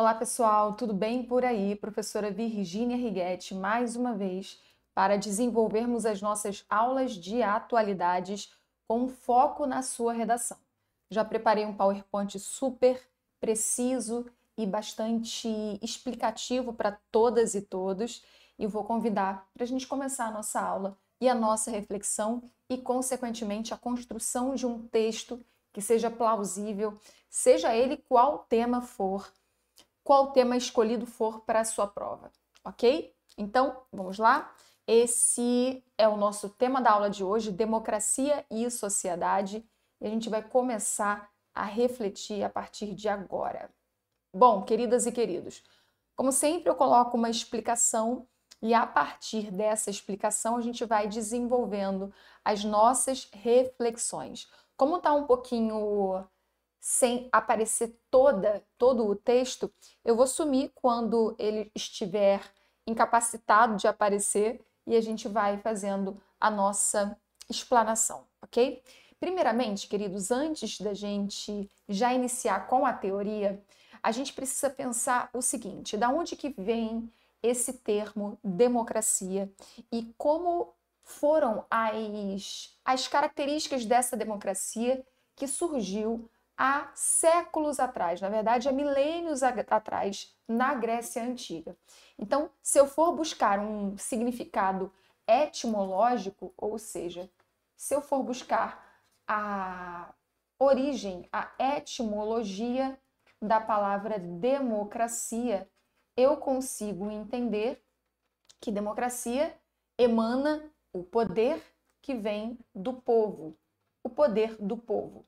Olá, pessoal, tudo bem por aí? Professora Virginia Righetti, mais uma vez, para desenvolvermos as nossas aulas de atualidades com foco na sua redação. Já preparei um PowerPoint super preciso e bastante explicativo para todas e todos, e vou convidar para a gente começar a nossa aula e a nossa reflexão e, consequentemente, a construção de um texto que seja plausível, seja ele qual tema for qual tema escolhido for para a sua prova, ok? Então, vamos lá? Esse é o nosso tema da aula de hoje, democracia e sociedade, e a gente vai começar a refletir a partir de agora. Bom, queridas e queridos, como sempre eu coloco uma explicação e a partir dessa explicação a gente vai desenvolvendo as nossas reflexões. Como está um pouquinho sem aparecer toda todo o texto, eu vou sumir quando ele estiver incapacitado de aparecer e a gente vai fazendo a nossa explanação, ok? Primeiramente, queridos, antes da gente já iniciar com a teoria, a gente precisa pensar o seguinte: da onde que vem esse termo democracia e como foram as, as características dessa democracia que surgiu há séculos atrás, na verdade, há milênios atrás, na Grécia Antiga. Então, se eu for buscar um significado etimológico, ou seja, se eu for buscar a origem, a etimologia da palavra democracia, eu consigo entender que democracia emana o poder que vem do povo, o poder do povo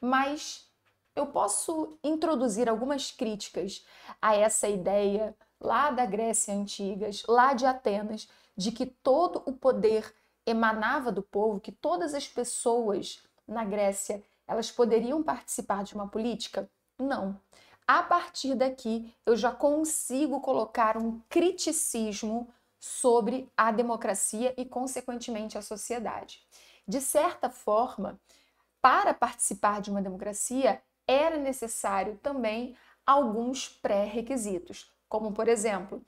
mas eu posso introduzir algumas críticas a essa ideia lá da Grécia Antigas, lá de Atenas, de que todo o poder emanava do povo, que todas as pessoas na Grécia elas poderiam participar de uma política? Não. A partir daqui, eu já consigo colocar um criticismo sobre a democracia e, consequentemente, a sociedade. De certa forma, para participar de uma democracia era necessário também alguns pré-requisitos, como por exemplo,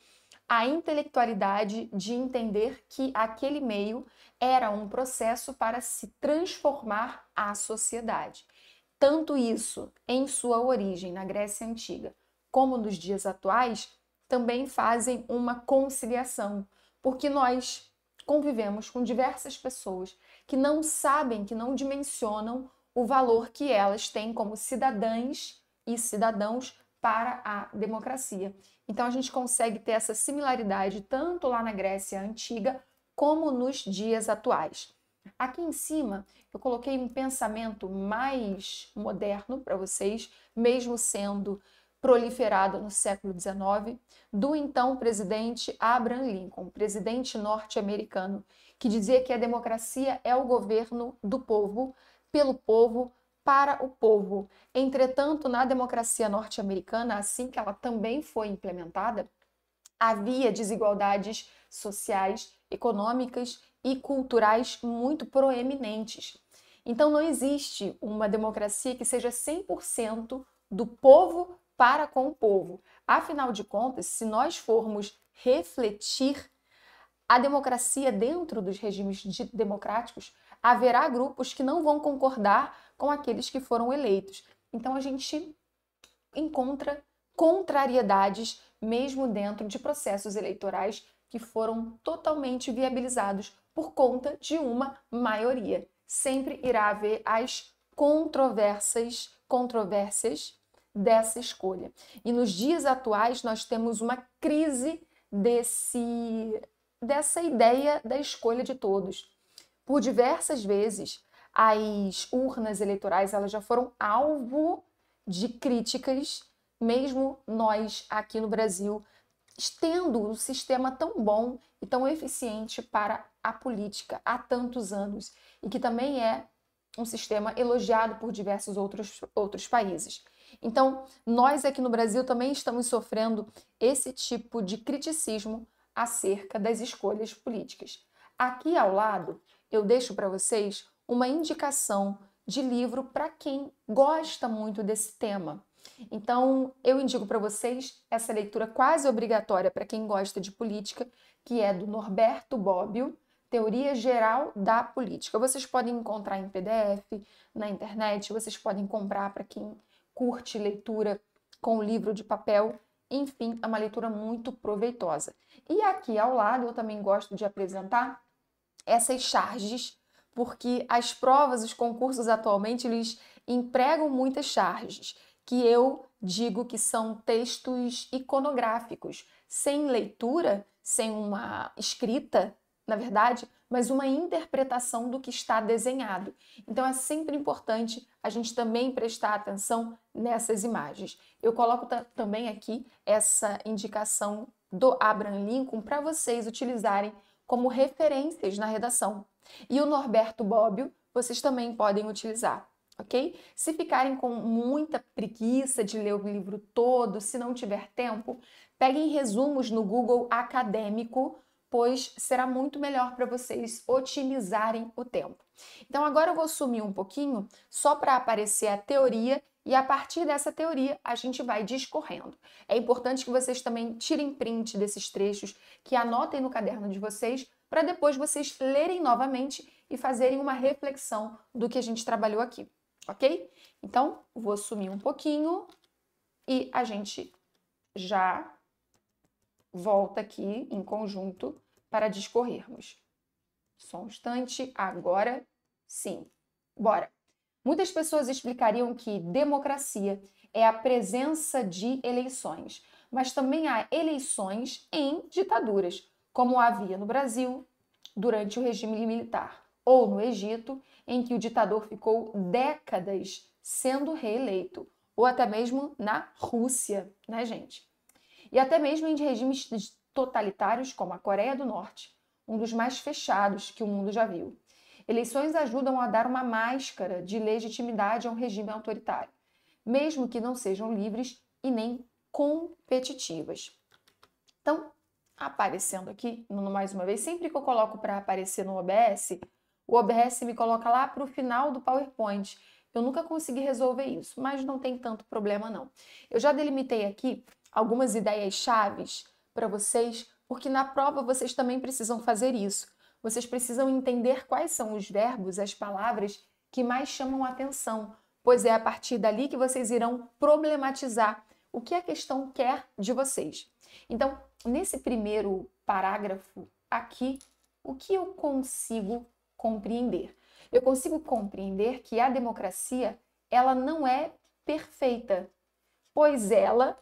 a intelectualidade de entender que aquele meio era um processo para se transformar a sociedade. Tanto isso em sua origem na Grécia antiga, como nos dias atuais, também fazem uma conciliação, porque nós convivemos com diversas pessoas que não sabem, que não dimensionam o valor que elas têm como cidadãs e cidadãos para a democracia. Então a gente consegue ter essa similaridade tanto lá na Grécia antiga como nos dias atuais. Aqui em cima eu coloquei um pensamento mais moderno para vocês, mesmo sendo proliferado no século XIX, do então presidente Abraham Lincoln, presidente norte-americano, que dizia que a democracia é o governo do povo, pelo povo, para o povo. Entretanto, na democracia norte-americana, assim que ela também foi implementada, havia desigualdades sociais, econômicas e culturais muito proeminentes. Então, não existe uma democracia que seja 100% do povo para com o povo. Afinal de contas, se nós formos refletir a democracia dentro dos regimes democráticos, haverá grupos que não vão concordar com aqueles que foram eleitos. Então a gente encontra contrariedades mesmo dentro de processos eleitorais que foram totalmente viabilizados por conta de uma maioria. Sempre irá haver as controvérsias, controvérsias dessa escolha. E nos dias atuais nós temos uma crise desse dessa ideia da escolha de todos. Por diversas vezes as urnas eleitorais elas já foram alvo de críticas, mesmo nós aqui no Brasil tendo um sistema tão bom e tão eficiente para a política há tantos anos e que também é um sistema elogiado por diversos outros, outros países. Então, nós aqui no Brasil também estamos sofrendo esse tipo de criticismo acerca das escolhas políticas. Aqui ao lado, eu deixo para vocês uma indicação de livro para quem gosta muito desse tema. Então, eu indico para vocês essa leitura quase obrigatória para quem gosta de política, que é do Norberto Bobbio, Teoria Geral da Política. Vocês podem encontrar em PDF, na internet, vocês podem comprar para quem curte leitura com livro de papel. Enfim, é uma leitura muito proveitosa. E aqui ao lado eu também gosto de apresentar essas charges, porque as provas, os concursos atualmente, eles empregam muitas charges, que eu digo que são textos iconográficos. Sem leitura, sem uma escrita, na verdade, mas uma interpretação do que está desenhado. Então é sempre importante a gente também prestar atenção nessas imagens. Eu coloco também aqui essa indicação do Abraham Lincoln para vocês utilizarem como referências na redação. E o Norberto Bobbio vocês também podem utilizar. Ok? Se ficarem com muita preguiça de ler o livro todo, se não tiver tempo, peguem resumos no Google Acadêmico pois será muito melhor para vocês otimizarem o tempo. Então agora eu vou sumir um pouquinho só para aparecer a teoria e a partir dessa teoria a gente vai discorrendo. É importante que vocês também tirem print desses trechos, que anotem no caderno de vocês, para depois vocês lerem novamente e fazerem uma reflexão do que a gente trabalhou aqui, ok? Então, vou sumir um pouquinho e a gente já volta aqui em conjunto para discorrermos. Só um instante, agora sim. Bora! Muitas pessoas explicariam que democracia é a presença de eleições, mas também há eleições em ditaduras, como havia no Brasil durante o regime militar, ou no Egito, em que o ditador ficou décadas sendo reeleito, ou até mesmo na Rússia, né, gente? E até mesmo em regimes totalitários como a Coreia do Norte, um dos mais fechados que o mundo já viu. Eleições ajudam a dar uma máscara de legitimidade a um regime autoritário, mesmo que não sejam livres e nem competitivas. Então, aparecendo aqui, mais uma vez, sempre que eu coloco para aparecer no OBS, o OBS me coloca lá para o final do PowerPoint. Eu nunca consegui resolver isso, mas não tem tanto problema não. Eu já delimitei aqui algumas ideias chaves para vocês, porque na prova vocês também precisam fazer isso. Vocês precisam entender quais são os verbos, as palavras que mais chamam atenção, pois é a partir dali que vocês irão problematizar o que a questão quer de vocês. Então, nesse primeiro parágrafo aqui, o que eu consigo compreender? Eu consigo compreender que a democracia, ela não é perfeita, pois ela,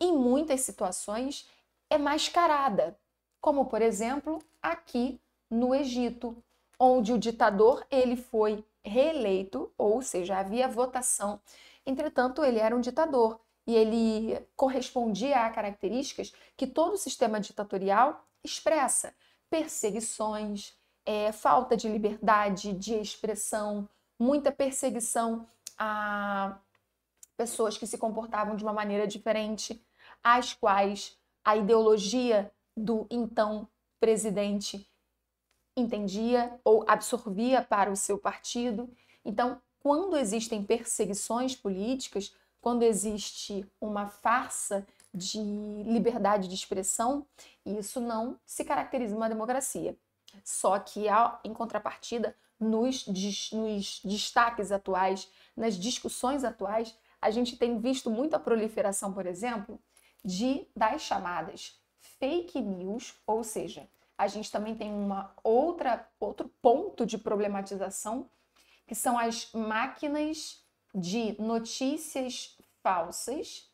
em muitas situações, é mascarada, como por exemplo aqui no Egito, onde o ditador ele foi reeleito, ou seja, havia votação. Entretanto, ele era um ditador e ele correspondia a características que todo sistema ditatorial expressa: perseguições, é, falta de liberdade de expressão, muita perseguição a pessoas que se comportavam de uma maneira diferente, as quais a ideologia do então presidente entendia ou absorvia para o seu partido. Então, quando existem perseguições políticas, quando existe uma farsa de liberdade de expressão, isso não se caracteriza uma democracia. Só que, em contrapartida, nos, nos destaques atuais, nas discussões atuais, a gente tem visto muito a proliferação, por exemplo, de das chamadas fake news, ou seja, a gente também tem uma outra outro ponto de problematização que são as máquinas de notícias falsas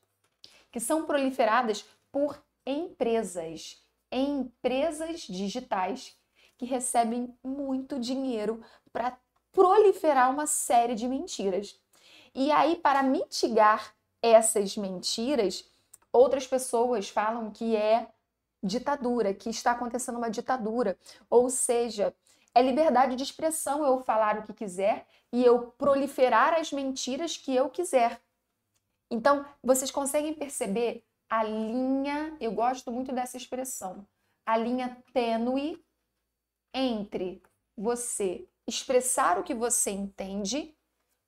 que são proliferadas por empresas, empresas digitais que recebem muito dinheiro para proliferar uma série de mentiras. E aí, para mitigar essas mentiras, Outras pessoas falam que é ditadura, que está acontecendo uma ditadura. Ou seja, é liberdade de expressão eu falar o que quiser e eu proliferar as mentiras que eu quiser. Então, vocês conseguem perceber a linha, eu gosto muito dessa expressão, a linha tênue entre você expressar o que você entende,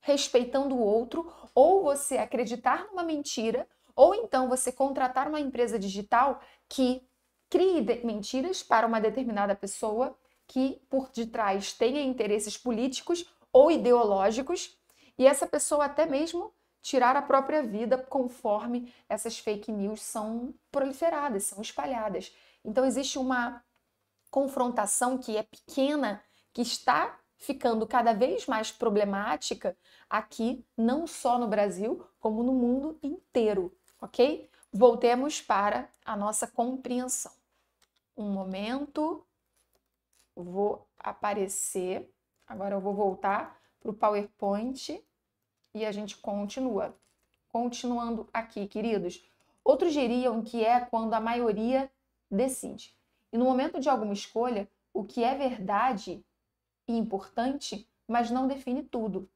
respeitando o outro, ou você acreditar numa mentira ou então você contratar uma empresa digital que crie mentiras para uma determinada pessoa que por detrás tenha interesses políticos ou ideológicos e essa pessoa até mesmo tirar a própria vida conforme essas fake news são proliferadas, são espalhadas. Então existe uma confrontação que é pequena, que está ficando cada vez mais problemática aqui, não só no Brasil, como no mundo inteiro ok? Voltemos para a nossa compreensão. Um momento, vou aparecer. Agora eu vou voltar para o PowerPoint e a gente continua. Continuando aqui, queridos. Outros diriam que é quando a maioria decide. E no momento de alguma escolha, o que é verdade e importante, mas não define tudo.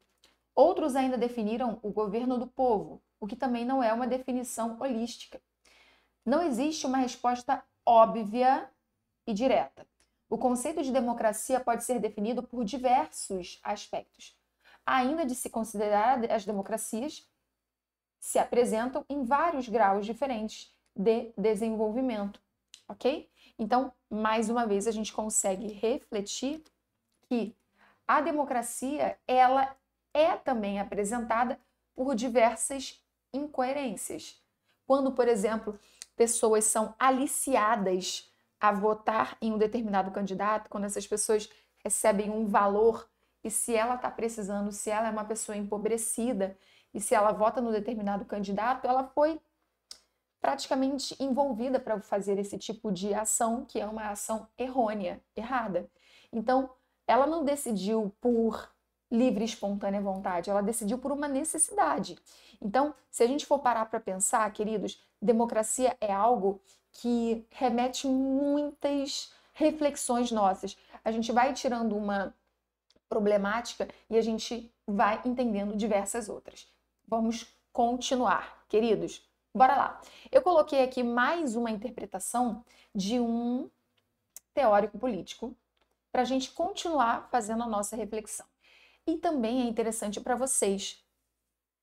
Outros ainda definiram o governo do povo, o que também não é uma definição holística. Não existe uma resposta óbvia e direta. O conceito de democracia pode ser definido por diversos aspectos. Ainda de se considerar as democracias, se apresentam em vários graus diferentes de desenvolvimento, ok? Então, mais uma vez, a gente consegue refletir que a democracia, ela é também apresentada por diversas incoerências. Quando, por exemplo, pessoas são aliciadas a votar em um determinado candidato, quando essas pessoas recebem um valor e se ela está precisando, se ela é uma pessoa empobrecida e se ela vota no determinado candidato, ela foi praticamente envolvida para fazer esse tipo de ação, que é uma ação errônea, errada. Então, ela não decidiu por livre e espontânea vontade, ela decidiu por uma necessidade. Então, se a gente for parar para pensar, queridos, democracia é algo que remete muitas reflexões nossas. A gente vai tirando uma problemática e a gente vai entendendo diversas outras. Vamos continuar, queridos. Bora lá. Eu coloquei aqui mais uma interpretação de um teórico político para a gente continuar fazendo a nossa reflexão. E também é interessante para vocês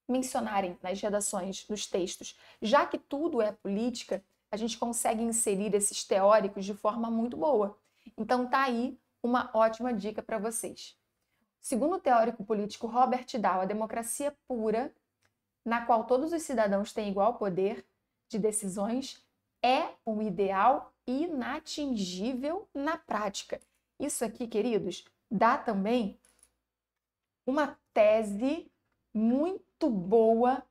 mencionarem nas redações dos textos. Já que tudo é política, a gente consegue inserir esses teóricos de forma muito boa. Então tá aí uma ótima dica para vocês. Segundo o teórico político Robert Dahl, a democracia pura, na qual todos os cidadãos têm igual poder de decisões, é um ideal inatingível na prática. Isso aqui, queridos, dá também uma tese muito boa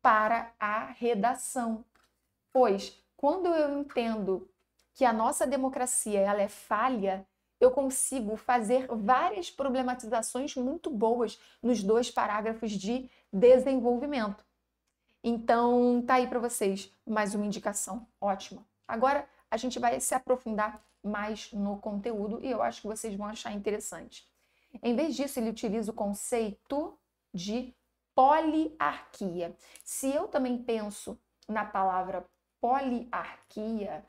para a redação. Pois quando eu entendo que a nossa democracia ela é falha, eu consigo fazer várias problematizações muito boas nos dois parágrafos de desenvolvimento. Então, tá aí para vocês mais uma indicação ótima. Agora a gente vai se aprofundar mais no conteúdo e eu acho que vocês vão achar interessante. Em vez disso, ele utiliza o conceito de poliarquia. Se eu também penso na palavra poliarquia,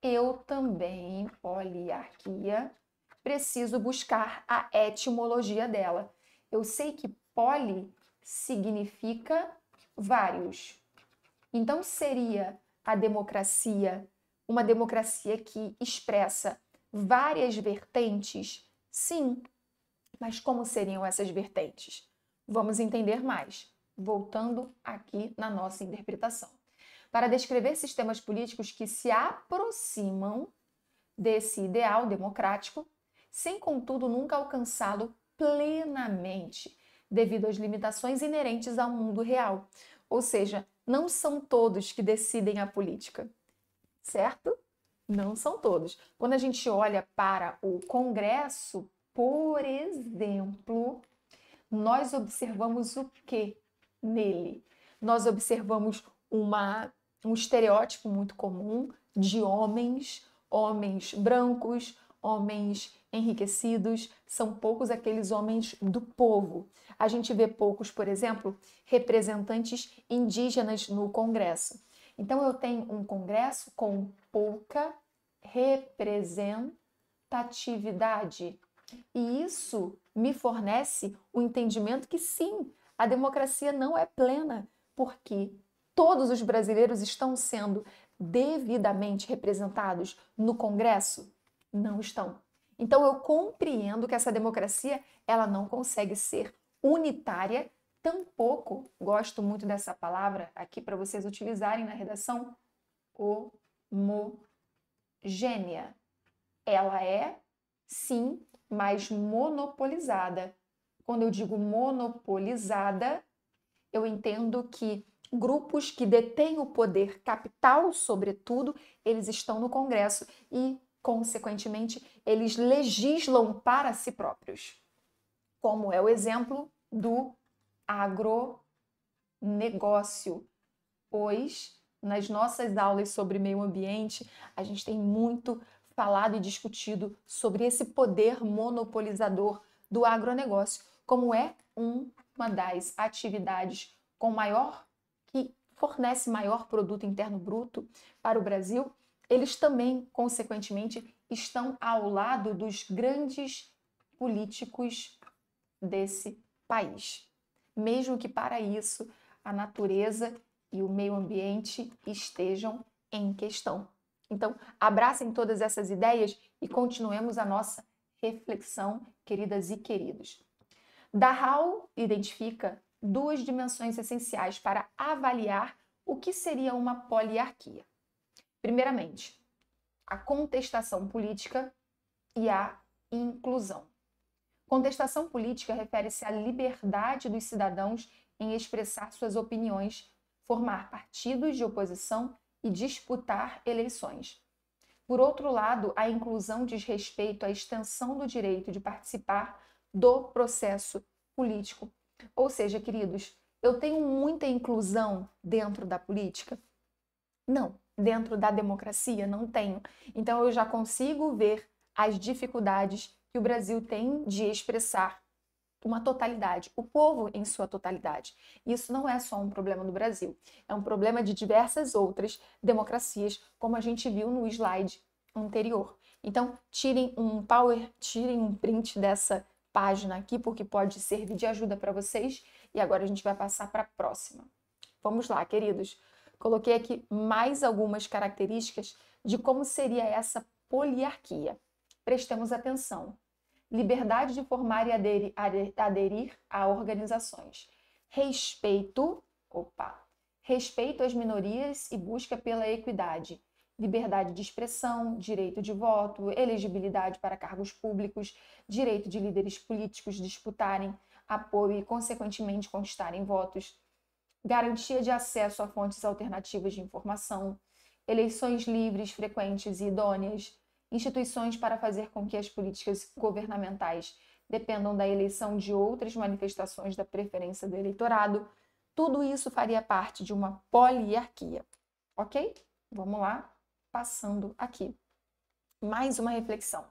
eu também, poliarquia, preciso buscar a etimologia dela. Eu sei que poli significa vários. Então, seria a democracia uma democracia que expressa várias vertentes? Sim, mas como seriam essas vertentes? Vamos entender mais, voltando aqui na nossa interpretação. Para descrever sistemas políticos que se aproximam desse ideal democrático, sem contudo nunca alcançá-lo plenamente, devido às limitações inerentes ao mundo real. Ou seja, não são todos que decidem a política, certo? Não são todos. Quando a gente olha para o Congresso por exemplo, nós observamos o que nele? Nós observamos uma, um estereótipo muito comum de homens, homens brancos, homens enriquecidos, são poucos aqueles homens do povo. A gente vê poucos, por exemplo, representantes indígenas no Congresso. Então eu tenho um Congresso com pouca representatividade. E isso me fornece o entendimento que sim, a democracia não é plena, porque todos os brasileiros estão sendo devidamente representados no Congresso? Não estão. Então eu compreendo que essa democracia, ela não consegue ser unitária, tampouco gosto muito dessa palavra aqui para vocês utilizarem na redação homogênea. Ela é sim mas monopolizada. Quando eu digo monopolizada, eu entendo que grupos que detêm o poder capital, sobretudo, eles estão no Congresso e, consequentemente, eles legislam para si próprios. Como é o exemplo do agronegócio, pois nas nossas aulas sobre meio ambiente, a gente tem muito falado e discutido sobre esse poder monopolizador do agronegócio, como é uma das atividades com maior que fornece maior produto interno bruto para o Brasil, eles também, consequentemente, estão ao lado dos grandes políticos desse país. Mesmo que para isso a natureza e o meio ambiente estejam em questão. Então, abracem todas essas ideias e continuemos a nossa reflexão, queridas e queridos. Dahal identifica duas dimensões essenciais para avaliar o que seria uma poliarquia. Primeiramente, a contestação política e a inclusão. Contestação política refere-se à liberdade dos cidadãos em expressar suas opiniões, formar partidos de oposição e disputar eleições. Por outro lado, a inclusão diz respeito à extensão do direito de participar do processo político. Ou seja, queridos, eu tenho muita inclusão dentro da política? Não, dentro da democracia não tenho. Então eu já consigo ver as dificuldades que o Brasil tem de expressar uma totalidade, o povo em sua totalidade. Isso não é só um problema do Brasil, é um problema de diversas outras democracias, como a gente viu no slide anterior. Então, tirem um power, tirem um print dessa página aqui, porque pode servir de ajuda para vocês. E agora a gente vai passar para a próxima. Vamos lá, queridos. Coloquei aqui mais algumas características de como seria essa poliarquia. Prestemos atenção liberdade de formar e aderir, aderir a organizações, respeito, opa, respeito às minorias e busca pela equidade, liberdade de expressão, direito de voto, elegibilidade para cargos públicos, direito de líderes políticos disputarem apoio e, consequentemente, conquistarem votos, garantia de acesso a fontes alternativas de informação, eleições livres, frequentes e idôneas, instituições para fazer com que as políticas governamentais dependam da eleição de outras manifestações da preferência do eleitorado, tudo isso faria parte de uma poliarquia. Ok? Vamos lá, passando aqui. Mais uma reflexão.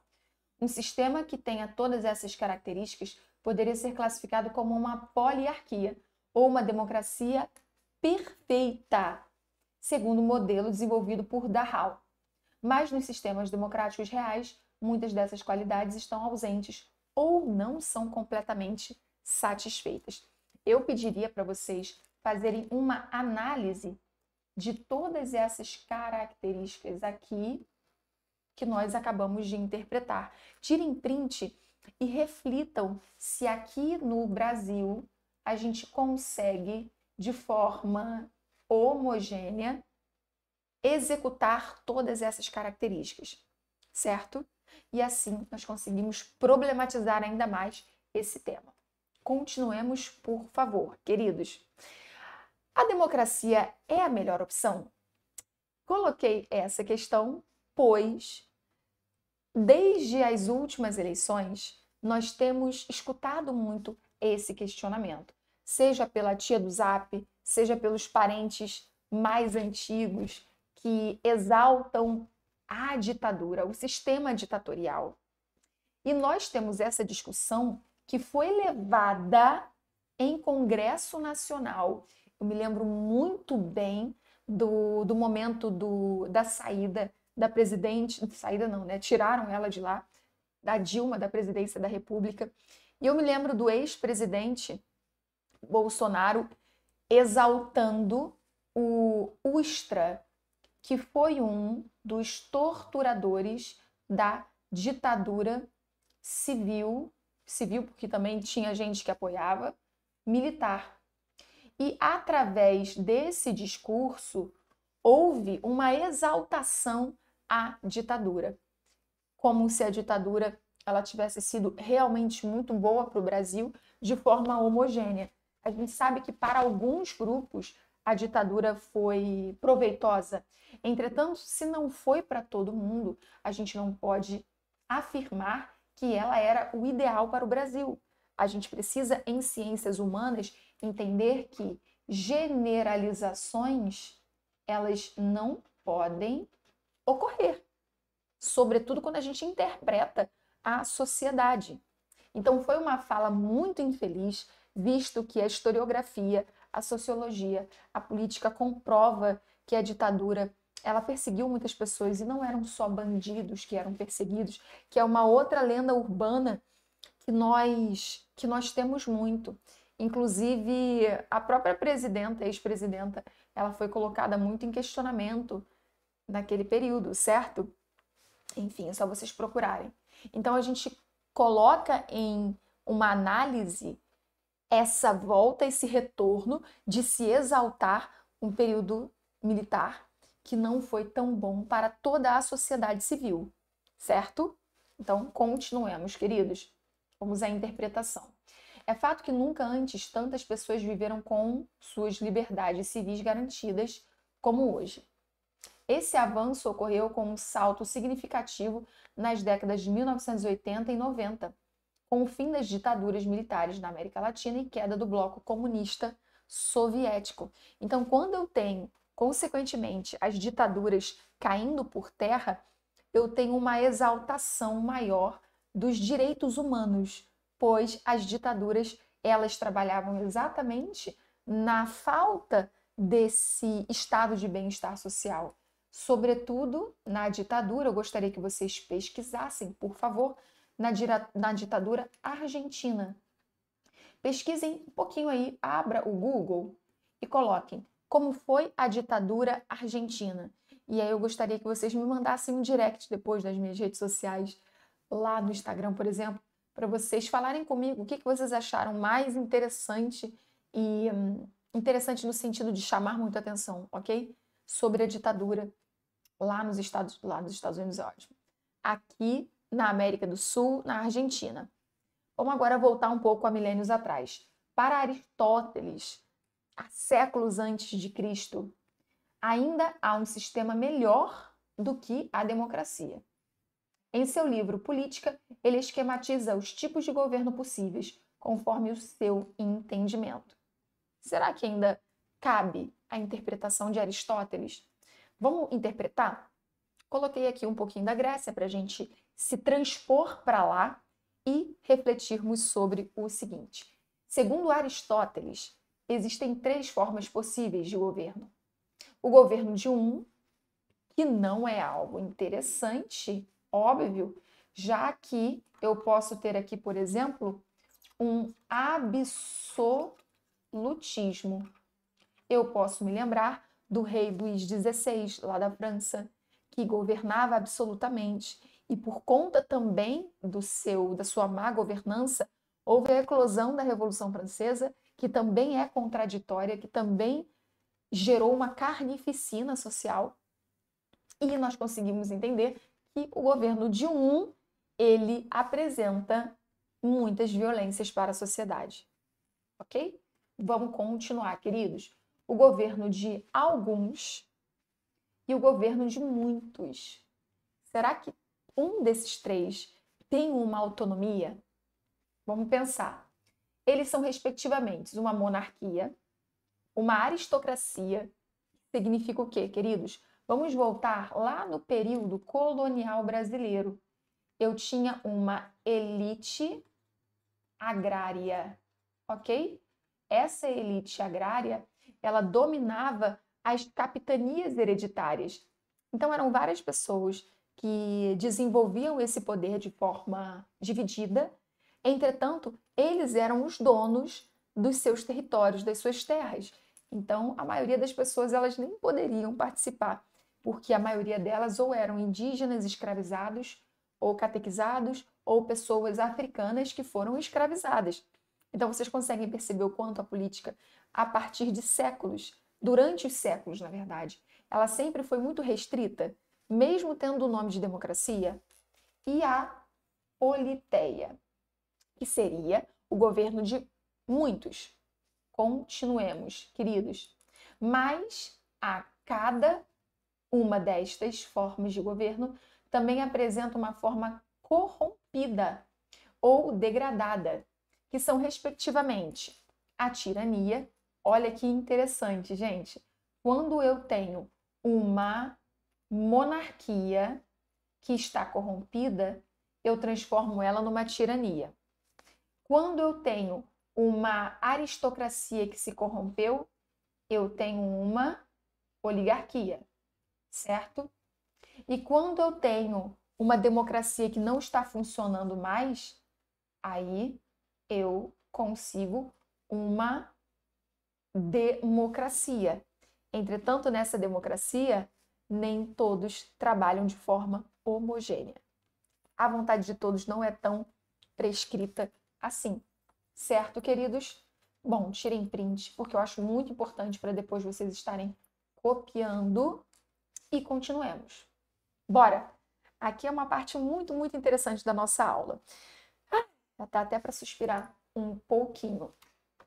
Um sistema que tenha todas essas características poderia ser classificado como uma poliarquia ou uma democracia perfeita, segundo o modelo desenvolvido por Dahal mas nos sistemas democráticos reais, muitas dessas qualidades estão ausentes ou não são completamente satisfeitas. Eu pediria para vocês fazerem uma análise de todas essas características aqui que nós acabamos de interpretar. Tirem print e reflitam se aqui no Brasil a gente consegue, de forma homogênea, executar todas essas características, certo? E assim nós conseguimos problematizar ainda mais esse tema. Continuemos, por favor, queridos. A democracia é a melhor opção? Coloquei essa questão, pois desde as últimas eleições nós temos escutado muito esse questionamento, seja pela tia do Zap, seja pelos parentes mais antigos, que exaltam a ditadura, o sistema ditatorial. E nós temos essa discussão que foi levada em Congresso Nacional. Eu me lembro muito bem do, do momento do, da saída da presidente, saída não, né? Tiraram ela de lá, da Dilma, da presidência da República. E eu me lembro do ex-presidente Bolsonaro exaltando o Ustra, que foi um dos torturadores da ditadura civil, civil porque também tinha gente que apoiava, militar. E através desse discurso houve uma exaltação à ditadura, como se a ditadura ela tivesse sido realmente muito boa para o Brasil de forma homogênea. A gente sabe que para alguns grupos a ditadura foi proveitosa. Entretanto, se não foi para todo mundo, a gente não pode afirmar que ela era o ideal para o Brasil. A gente precisa, em ciências humanas, entender que generalizações elas não podem ocorrer, sobretudo quando a gente interpreta a sociedade. Então, foi uma fala muito infeliz, visto que a historiografia, a sociologia, a política comprova que a ditadura ela perseguiu muitas pessoas e não eram só bandidos que eram perseguidos, que é uma outra lenda urbana que nós que nós temos muito. Inclusive, a própria presidenta, ex-presidenta, ela foi colocada muito em questionamento naquele período, certo? Enfim, é só vocês procurarem. Então a gente coloca em uma análise essa volta, esse retorno de se exaltar um período militar que não foi tão bom para toda a sociedade civil, certo? Então, continuemos, queridos. Vamos à interpretação. É fato que nunca antes tantas pessoas viveram com suas liberdades civis garantidas como hoje. Esse avanço ocorreu com um salto significativo nas décadas de 1980 e 90, com o fim das ditaduras militares na América Latina e queda do bloco comunista soviético. Então, quando eu tenho, consequentemente, as ditaduras caindo por terra, eu tenho uma exaltação maior dos direitos humanos, pois as ditaduras elas trabalhavam exatamente na falta desse estado de bem-estar social. Sobretudo na ditadura, eu gostaria que vocês pesquisassem, por favor, na, na ditadura argentina. Pesquisem um pouquinho aí, abra o Google e coloquem como foi a ditadura argentina. E aí eu gostaria que vocês me mandassem um direct depois das minhas redes sociais, lá no Instagram, por exemplo, para vocês falarem comigo o que, que vocês acharam mais interessante e hum, interessante no sentido de chamar muita atenção, ok? Sobre a ditadura lá nos Estados, lá nos Estados Unidos é ótimo. Aqui na América do Sul, na Argentina. Vamos agora voltar um pouco a milênios atrás. Para Aristóteles, há séculos antes de Cristo, ainda há um sistema melhor do que a democracia. Em seu livro Política, ele esquematiza os tipos de governo possíveis conforme o seu entendimento. Será que ainda cabe a interpretação de Aristóteles? Vamos interpretar? Coloquei aqui um pouquinho da Grécia para a gente se transpor para lá e refletirmos sobre o seguinte. Segundo Aristóteles, existem três formas possíveis de governo. O governo de um, que não é algo interessante, óbvio, já que eu posso ter aqui, por exemplo, um absolutismo. Eu posso me lembrar do rei Luís XVI, lá da França, que governava absolutamente e por conta também do seu da sua má governança, houve a eclosão da Revolução Francesa, que também é contraditória, que também gerou uma carnificina social. E nós conseguimos entender que o governo de um ele apresenta muitas violências para a sociedade. OK? Vamos continuar, queridos. O governo de alguns e o governo de muitos. Será que um desses três tem uma autonomia? Vamos pensar. Eles são, respectivamente, uma monarquia, uma aristocracia. Significa o quê, queridos? Vamos voltar lá no período colonial brasileiro. Eu tinha uma elite agrária, ok? Essa elite agrária, ela dominava as capitanias hereditárias. Então eram várias pessoas que desenvolviam esse poder de forma dividida. Entretanto, eles eram os donos dos seus territórios, das suas terras. Então, a maioria das pessoas elas nem poderiam participar, porque a maioria delas ou eram indígenas escravizados, ou catequizados, ou pessoas africanas que foram escravizadas. Então, vocês conseguem perceber o quanto a política, a partir de séculos, durante os séculos, na verdade, ela sempre foi muito restrita mesmo tendo o nome de democracia, e a politeia, que seria o governo de muitos. Continuemos, queridos. Mas a cada uma destas formas de governo também apresenta uma forma corrompida ou degradada, que são respectivamente a tirania. Olha que interessante, gente. Quando eu tenho uma monarquia que está corrompida, eu transformo ela numa tirania. Quando eu tenho uma aristocracia que se corrompeu, eu tenho uma oligarquia, certo? E quando eu tenho uma democracia que não está funcionando mais, aí eu consigo uma democracia. Entretanto, nessa democracia, nem todos trabalham de forma homogênea. A vontade de todos não é tão prescrita assim. Certo, queridos? Bom, tirem print, porque eu acho muito importante para depois vocês estarem copiando e continuemos. Bora! Aqui é uma parte muito, muito interessante da nossa aula. Ah, tá até para suspirar um pouquinho.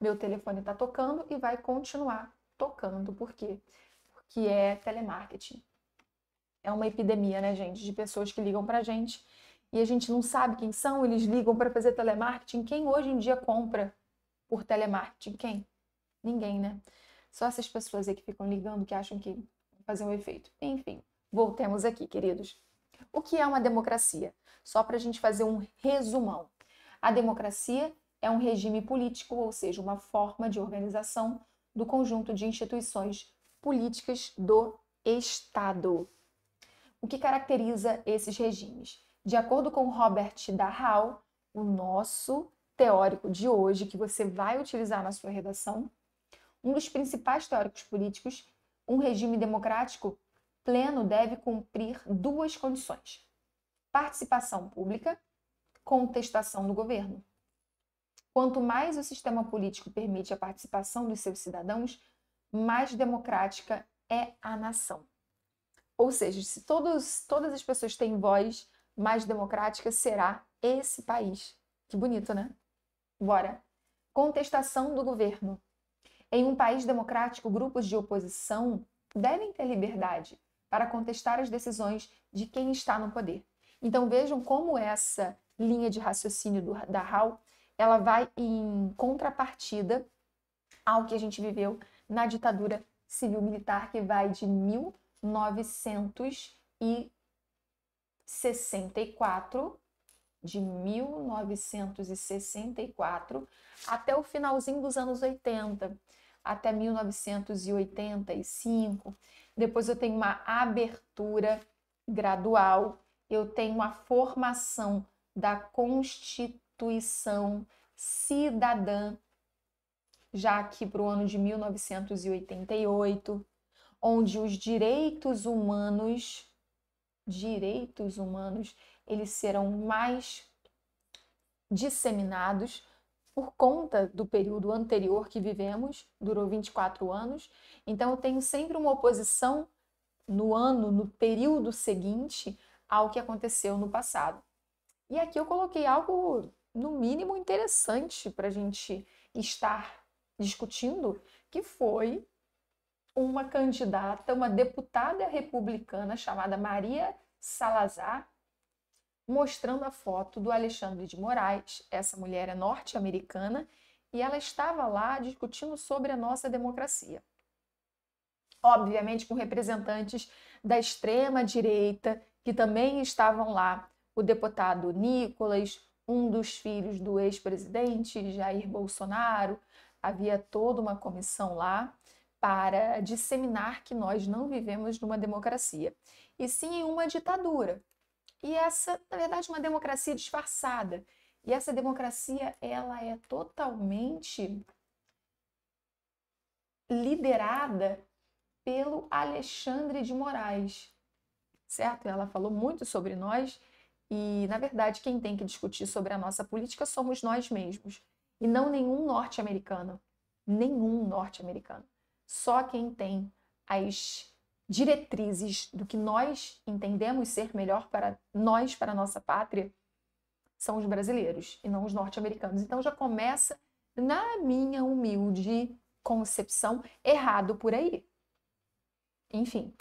Meu telefone está tocando e vai continuar tocando, por quê? Porque é telemarketing é uma epidemia, né, gente, de pessoas que ligam para a gente e a gente não sabe quem são, eles ligam para fazer telemarketing. Quem hoje em dia compra por telemarketing? Quem? Ninguém, né? Só essas pessoas aí que ficam ligando, que acham que fazer um efeito. Enfim, voltemos aqui, queridos. O que é uma democracia? Só para a gente fazer um resumão. A democracia é um regime político, ou seja, uma forma de organização do conjunto de instituições políticas do Estado o que caracteriza esses regimes. De acordo com Robert Darrall, o nosso teórico de hoje, que você vai utilizar na sua redação, um dos principais teóricos políticos, um regime democrático pleno deve cumprir duas condições: participação pública, contestação do governo. Quanto mais o sistema político permite a participação dos seus cidadãos, mais democrática é a nação. Ou seja, se todos, todas as pessoas têm voz mais democrática, será esse país. Que bonito, né? Bora. Contestação do governo. Em um país democrático, grupos de oposição devem ter liberdade para contestar as decisões de quem está no poder. Então vejam como essa linha de raciocínio do, da Hall ela vai em contrapartida ao que a gente viveu na ditadura civil-militar que vai de mil 1964, de 1964 até o finalzinho dos anos 80, até 1985. Depois eu tenho uma abertura gradual, eu tenho a formação da Constituição Cidadã, já aqui para o ano de 1988 onde os direitos humanos, direitos humanos, eles serão mais disseminados por conta do período anterior que vivemos, durou 24 anos. Então eu tenho sempre uma oposição no ano, no período seguinte ao que aconteceu no passado. E aqui eu coloquei algo no mínimo interessante para a gente estar discutindo, que foi uma candidata, uma deputada republicana chamada Maria Salazar, mostrando a foto do Alexandre de Moraes. Essa mulher é norte-americana e ela estava lá discutindo sobre a nossa democracia. Obviamente, com representantes da extrema-direita que também estavam lá, o deputado Nicolas, um dos filhos do ex-presidente Jair Bolsonaro, havia toda uma comissão lá para disseminar que nós não vivemos numa democracia, e sim em uma ditadura. E essa, na verdade, uma democracia disfarçada. E essa democracia, ela é totalmente liderada pelo Alexandre de Moraes, certo? Ela falou muito sobre nós e, na verdade, quem tem que discutir sobre a nossa política somos nós mesmos e não nenhum norte-americano. Nenhum norte-americano. Só quem tem as diretrizes do que nós entendemos ser melhor para nós, para a nossa pátria, são os brasileiros e não os norte-americanos. Então já começa, na minha humilde concepção, errado por aí. Enfim.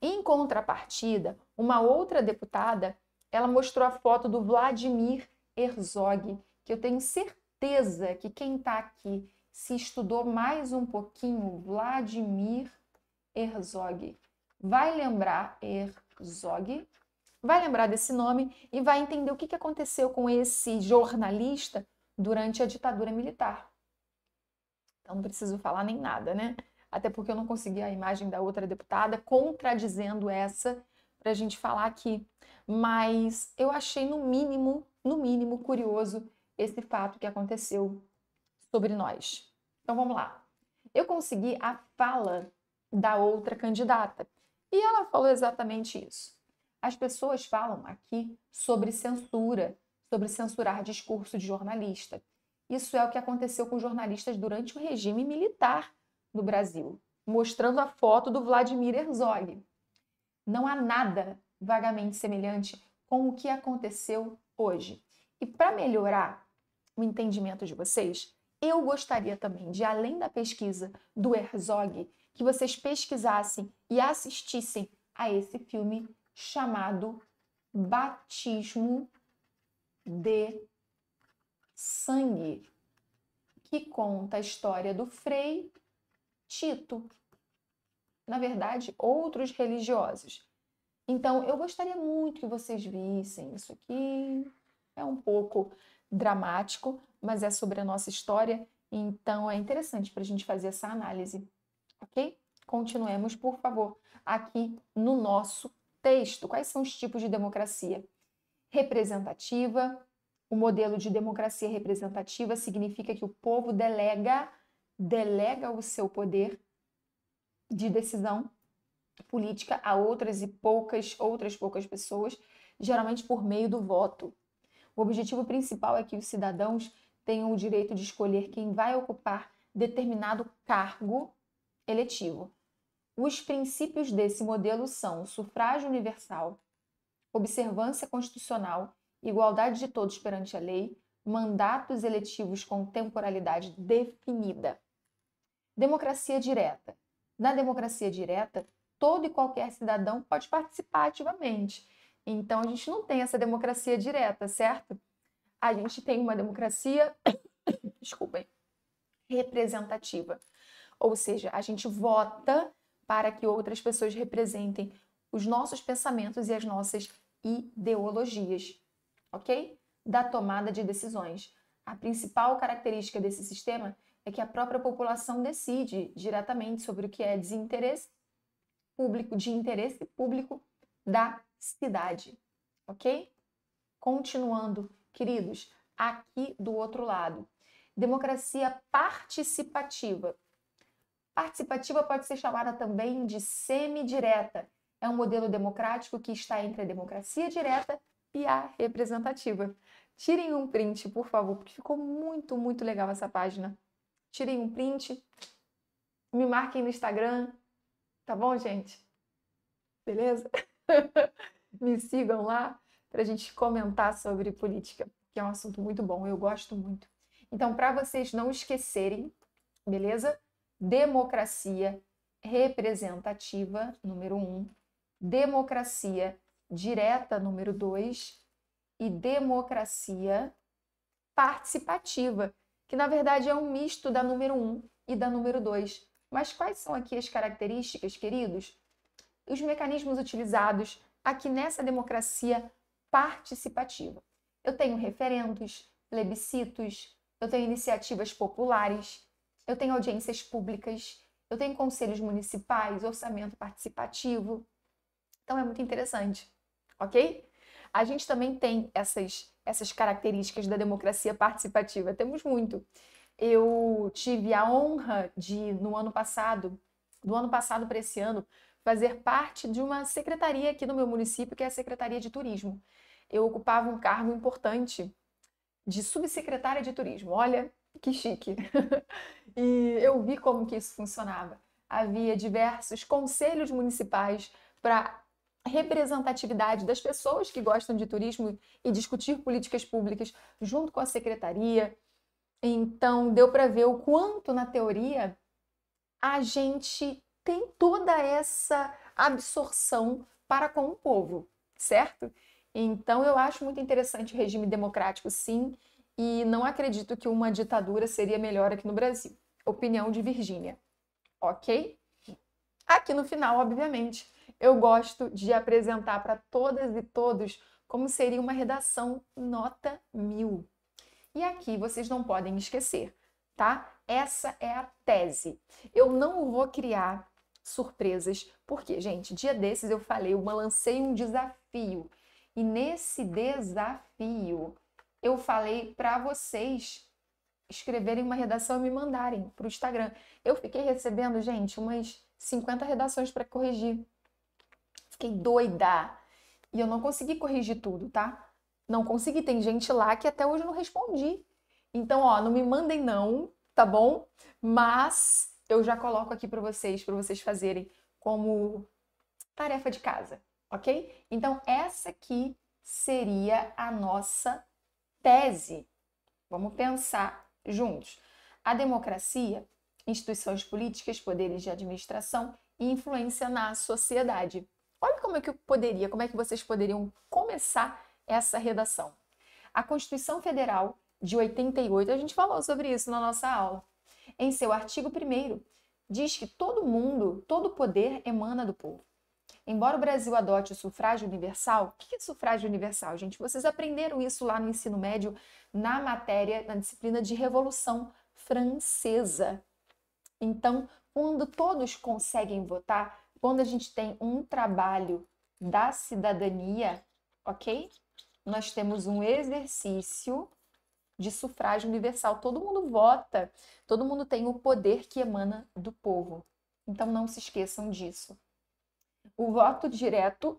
Em contrapartida, uma outra deputada, ela mostrou a foto do Vladimir Herzog, que eu tenho certeza que quem está aqui se estudou mais um pouquinho Vladimir Herzog, vai lembrar Herzog, vai lembrar desse nome e vai entender o que aconteceu com esse jornalista durante a ditadura militar. Então não preciso falar nem nada, né? Até porque eu não consegui a imagem da outra deputada contradizendo essa para a gente falar aqui. Mas eu achei no mínimo, no mínimo curioso esse fato que aconteceu sobre nós. Então vamos lá. Eu consegui a fala da outra candidata e ela falou exatamente isso. As pessoas falam aqui sobre censura, sobre censurar discurso de jornalista. Isso é o que aconteceu com jornalistas durante o regime militar no Brasil, mostrando a foto do Vladimir Herzog. Não há nada vagamente semelhante com o que aconteceu hoje. E para melhorar o entendimento de vocês, eu gostaria também de, além da pesquisa do Herzog, que vocês pesquisassem e assistissem a esse filme chamado Batismo de Sangue, que conta a história do Frei Tito. Na verdade, outros religiosos. Então, eu gostaria muito que vocês vissem isso aqui. É um pouco dramático, mas é sobre a nossa história, então é interessante para a gente fazer essa análise, ok? Continuemos, por favor, aqui no nosso texto. Quais são os tipos de democracia? Representativa. O modelo de democracia representativa significa que o povo delega, delega o seu poder de decisão política a outras e poucas, outras poucas pessoas, geralmente por meio do voto. O objetivo principal é que os cidadãos tenham o direito de escolher quem vai ocupar determinado cargo eletivo. Os princípios desse modelo são sufrágio universal, observância constitucional, igualdade de todos perante a lei, mandatos eletivos com temporalidade definida. Democracia direta. Na democracia direta, todo e qualquer cidadão pode participar ativamente. Então a gente não tem essa democracia direta, certo? a gente tem uma democracia, desculpem, representativa. Ou seja, a gente vota para que outras pessoas representem os nossos pensamentos e as nossas ideologias, ok? Da tomada de decisões. A principal característica desse sistema é que a própria população decide diretamente sobre o que é desinteresse público, de interesse público da cidade, ok? Continuando queridos, aqui do outro lado. Democracia participativa. Participativa pode ser chamada também de semidireta. É um modelo democrático que está entre a democracia direta e a representativa. Tirem um print, por favor, porque ficou muito, muito legal essa página. Tirem um print, me marquem no Instagram, tá bom, gente? Beleza? me sigam lá para a gente comentar sobre política, que é um assunto muito bom, eu gosto muito. Então, para vocês não esquecerem, beleza? Democracia representativa, número um, democracia direta, número dois, e democracia participativa, que na verdade é um misto da número um e da número dois. Mas quais são aqui as características, queridos? Os mecanismos utilizados aqui nessa democracia participativa. Eu tenho referendos, plebiscitos, eu tenho iniciativas populares, eu tenho audiências públicas, eu tenho conselhos municipais, orçamento participativo. Então é muito interessante, ok? A gente também tem essas, essas características da democracia participativa, temos muito. Eu tive a honra de, no ano passado, do ano passado para esse ano, fazer parte de uma secretaria aqui no meu município, que é a Secretaria de Turismo. Eu ocupava um cargo importante de subsecretária de turismo. Olha que chique. e eu vi como que isso funcionava. Havia diversos conselhos municipais para representatividade das pessoas que gostam de turismo e discutir políticas públicas junto com a secretaria. Então, deu para ver o quanto, na teoria, a gente tem toda essa absorção para com o povo, certo? Então eu acho muito interessante o regime democrático, sim, e não acredito que uma ditadura seria melhor aqui no Brasil. Opinião de Virgínia, ok? Aqui no final, obviamente, eu gosto de apresentar para todas e todos como seria uma redação nota mil. E aqui vocês não podem esquecer, tá? Essa é a tese. Eu não vou criar surpresas, porque, gente, dia desses eu falei, eu lancei um desafio. E nesse desafio, eu falei para vocês escreverem uma redação e me mandarem para o Instagram. Eu fiquei recebendo, gente, umas 50 redações para corrigir. Fiquei doida. E eu não consegui corrigir tudo, tá? Não consegui. Tem gente lá que até hoje não respondi. Então, ó, não me mandem não, tá bom? Mas eu já coloco aqui para vocês, para vocês fazerem como tarefa de casa, ok? Então, essa aqui seria a nossa tese. Vamos pensar juntos. A democracia, instituições políticas, poderes de administração e influência na sociedade. Olha como é que eu poderia, como é que vocês poderiam começar essa redação. A Constituição Federal de 88, a gente falou sobre isso na nossa aula em seu artigo 1, diz que todo mundo, todo poder emana do povo. Embora o Brasil adote o sufrágio universal, o que é sufrágio universal, gente? Vocês aprenderam isso lá no ensino médio, na matéria, na disciplina de Revolução Francesa. Então, quando todos conseguem votar, quando a gente tem um trabalho da cidadania, ok? Nós temos um exercício de sufrágio universal. Todo mundo vota, todo mundo tem o poder que emana do povo. Então não se esqueçam disso. O voto direto,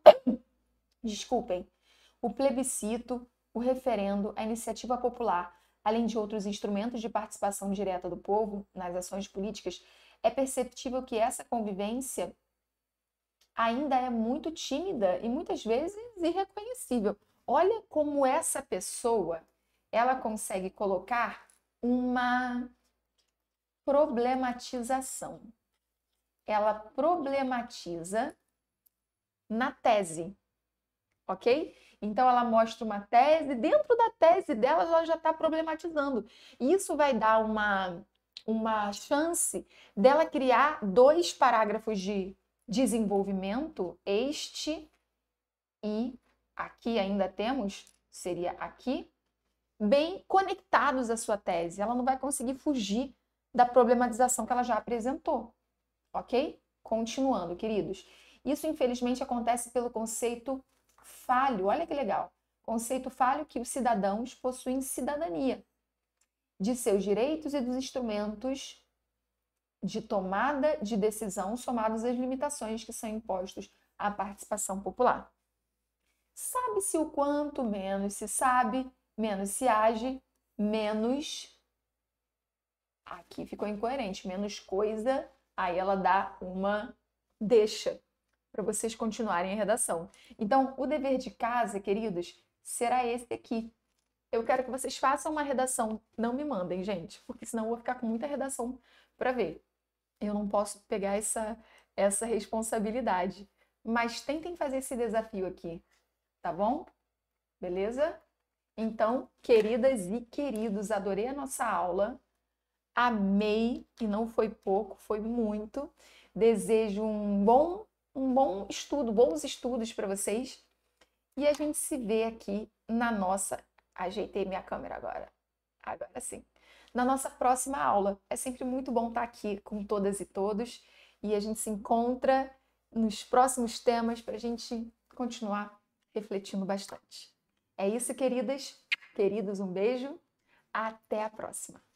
desculpem, o plebiscito, o referendo, a iniciativa popular, além de outros instrumentos de participação direta do povo nas ações políticas, é perceptível que essa convivência ainda é muito tímida e muitas vezes irreconhecível. Olha como essa pessoa ela consegue colocar uma problematização. Ela problematiza na tese, ok? Então ela mostra uma tese, dentro da tese dela ela já está problematizando. Isso vai dar uma, uma chance dela criar dois parágrafos de desenvolvimento, este e aqui ainda temos, seria aqui, bem conectados à sua tese. Ela não vai conseguir fugir da problematização que ela já apresentou. Ok? Continuando, queridos. Isso, infelizmente, acontece pelo conceito falho. Olha que legal. Conceito falho que os cidadãos possuem cidadania de seus direitos e dos instrumentos de tomada de decisão somados às limitações que são impostos à participação popular. Sabe-se o quanto menos se sabe menos se age, menos. Aqui ficou incoerente, menos coisa, aí ela dá uma deixa para vocês continuarem a redação. Então, o dever de casa, queridos, será esse aqui. Eu quero que vocês façam uma redação, não me mandem, gente, porque senão eu vou ficar com muita redação para ver. Eu não posso pegar essa essa responsabilidade, mas tentem fazer esse desafio aqui, tá bom? Beleza? Então, queridas e queridos, adorei a nossa aula. Amei, e não foi pouco, foi muito. Desejo um bom, um bom estudo, bons estudos para vocês. E a gente se vê aqui na nossa. Ajeitei minha câmera agora. Agora sim. Na nossa próxima aula. É sempre muito bom estar aqui com todas e todos. E a gente se encontra nos próximos temas para a gente continuar refletindo bastante. É isso, queridas. Queridos, um beijo. Até a próxima.